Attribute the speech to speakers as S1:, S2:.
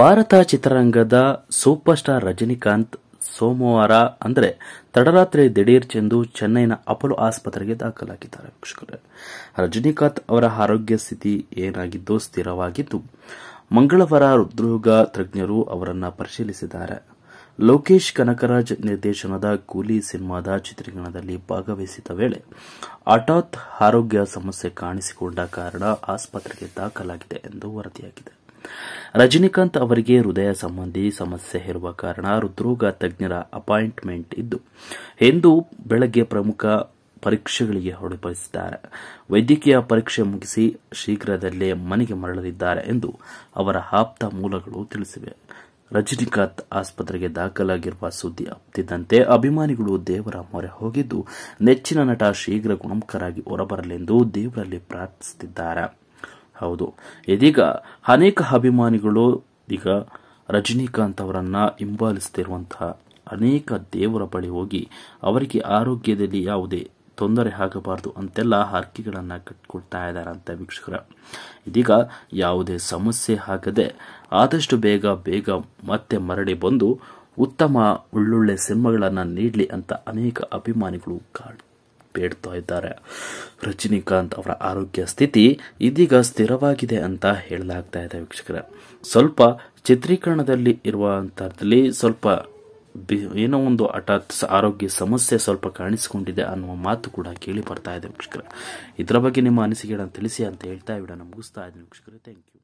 S1: ಭಾರತ ಚಿತ್ರರಂಗದ super star Rajinikanth ಸೋಮವಾರ ಅಂದರೆ ತಡರಾತ್ರಿ ದಿಢೀರ್ ಚೆಂದು ಚೆನ್ನೈನ ಅಪೋಲೋ ಆಸ್ಪತ್ರೆಗೆ ದಾಖಲಾಗಿದ್ದಾರೆ ರಜನಿಕಾಂತ್ ಅವರ ಆರೋಗ್ಯ ಸ್ಥಿತಿ ಏನಾಗಿದ್ದು ಸ್ಥಿರವಾಗಿದ್ದು ಮಂಗಳವಾರ ಹೃದ್ರೋಗ ತಜ್ಞರು ಅವರನ್ನು ಪರಿಶೀಲಿಸಿದ್ದಾರೆ ಲೋಕೇಶ್ ಕನಕರಾಜ್ ನಿರ್ದೇಶನದ ಕೂಲಿ ಸಿನಿಮಾದ ಚಿತ್ರೀಕರಣದಲ್ಲಿ ಭಾಗವಹಿಸಿದ ವೇಳೆ ಹಠಾತ್ ಆರೋಗ್ಯ ಸಮಸ್ಯೆ ಕಾಣಿಸಿಕೊಂಡ ಕಾರಣ ಆಸ್ಪತ್ರೆಗೆ ದಾಖಲಾಗಿದೆ ಎಂದು ವರದಿಯಾಗಿದೆ ರಜನಿಕಾಂತ್ ಅವರಿಗೆ ಹೃದಯ ಸಂಬಂಧಿ ಸಮಸ್ಯೆ ಇರುವ ಕಾರಣ ಹೃದ್ರೋಗ ತಜ್ಞರ ಅಪಾಯಿಂಟ್ಮೆಂಟ್ ಇದ್ದು ಎಂದು ಬೆಳಗ್ಗೆ ಪ್ರಮುಖ ಪರೀಕ್ಷೆಗಳಿಗೆ ಹೊರಡಿಸಿದ್ದಾರೆ ವೈದ್ಯಕೀಯ ಪರೀಕ್ಷೆ ಮುಗಿಸಿ ಶೀಘ್ರದಲ್ಲೇ ಮನೆಗೆ ಮರಳಲಿದ್ದಾರೆ ಎಂದು ಅವರ ಆಪ್ತ ಮೂಲಗಳು ತಿಳಿಸಿವೆ ರಜನಿಕಾಂತ್ ಆಸ್ಪತ್ರೆಗೆ ದಾಖಲಾಗಿರುವ ಸುದ್ದಿ ಅಪ್ತಿದ್ದಂತೆ ಅಭಿಮಾನಿಗಳು ದೇವರ ಮೊರೆ ಹೋಗಿದ್ದು ನೆಚ್ಚಿನ ನಟ ಶೀಘ್ರ ಗುಣಮುಖರಾಗಿ ಹೊರಬರಲೆಂದು ದೇವರಲ್ಲಿ ಪ್ರಾರ್ಥಿಸುತ್ತಿದ್ದಾರೆ ಹೌದು ಇದೀಗ ಅನೇಕ ಅಭಿಮಾನಿಗಳು ಈಗ ರಜನಿಕಾಂತ್ ಅವರನ್ನ ಹಿಂಬಾಲಿಸುತ್ತಿರುವಂತಹ ಅನೇಕ ದೇವರ ಬಳಿ ಹೋಗಿ ಅವರಿಗೆ ಆರೋಗ್ಯದಲ್ಲಿ ಯಾವುದೇ ತೊಂದರೆ ಆಗಬಾರ್ದು ಅಂತೆಲ್ಲ ಹರ್ಕೆಗಳನ್ನು ಕಟ್ಕೊಳ್ತಾ ಇದ್ದಾರೆ ಅಂತ ವೀಕ್ಷಕರ ಇದೀಗ ಯಾವುದೇ ಸಮಸ್ಯೆ ಆಗದೆ ಆದಷ್ಟು ಬೇಗ ಬೇಗ ಮತ್ತೆ ಮರಳಿ ಬಂದು ಉತ್ತಮ ಒಳ್ಳೊಳ್ಳೆ ಸಿನಿಮಾಗಳನ್ನ ನೀಡಲಿ ಅಂತ ಅನೇಕ ಅಭಿಮಾನಿಗಳು ಕಾಡ್ತಾರೆ ಬೇಡ್ತಾ ಇದ್ದಾರೆ ರಜನಿಕಾಂತ್ ಅವರ ಆರೋಗ್ಯ ಸ್ಥಿತಿ ಇದೀಗ ಸ್ಥಿರವಾಗಿದೆ ಅಂತ ಹೇಳಲಾಗ್ತಾ ಇದೆ ವೀಕ್ಷಕರೇ ಸ್ವಲ್ಪ ಚಿತ್ರೀಕರಣದಲ್ಲಿ ಇರುವಂತಹದಲ್ಲಿ ಸ್ವಲ್ಪ ಬಿ ಏನೋ ಒಂದು ಹಠಾತ್ ಆರೋಗ್ಯ ಸಮಸ್ಯೆ ಸ್ವಲ್ಪ ಕಾಣಿಸಿಕೊಂಡಿದೆ ಅನ್ನುವ ಮಾತು ಕೂಡ ಕೇಳಿ ಬರ್ತಾ ಇದೆ ವೀಕ್ಷಕರ ಇದರ ಬಗ್ಗೆ ನಿಮ್ಮ ಅನಿಸಿಕೆಗಳನ್ನು ತಿಳಿಸಿ ಅಂತ ಹೇಳ್ತಾ ವಿಡಿಯೋನ ಮುಗಿಸ್ತಾ ಇದ್ದೀನಿ ವೀಕ್ಷಕರೇ ಥ್ಯಾಂಕ್ ಯು